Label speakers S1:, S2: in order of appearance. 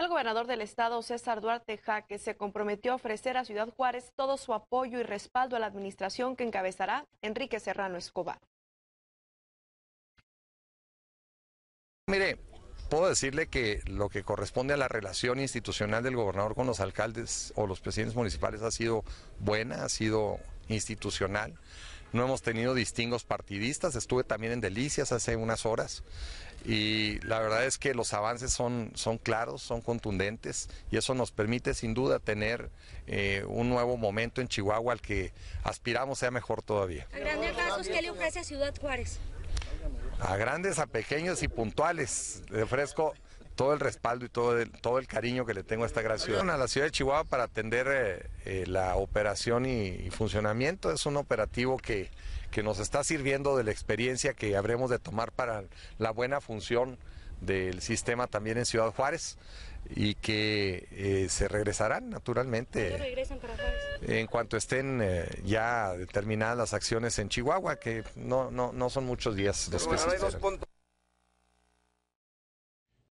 S1: El gobernador del estado, César Duarte Jaque, se comprometió a ofrecer a Ciudad Juárez todo su apoyo y respaldo a la administración que encabezará Enrique Serrano Escobar.
S2: Mire, puedo decirle que lo que corresponde a la relación institucional del gobernador con los alcaldes o los presidentes municipales ha sido buena, ha sido institucional no hemos tenido distingos partidistas, estuve también en Delicias hace unas horas y la verdad es que los avances son, son claros, son contundentes y eso nos permite sin duda tener eh, un nuevo momento en Chihuahua al que aspiramos sea mejor todavía.
S3: A grandes ¿qué le ofrece a Ciudad Juárez?
S2: A grandes, a pequeños y puntuales. Le ofrezco todo el respaldo y todo el, todo el cariño que le tengo a esta gran ciudad. A la ciudad de Chihuahua para atender eh, eh, la operación y, funcionamiento es un operativo que, nos está sirviendo de la experiencia que habremos de tomar para la buena función del sistema también en Ciudad Juárez y que eh, se regresarán naturalmente en cuanto estén ya determinadas las acciones en Chihuahua, que no, no, no son muchos días los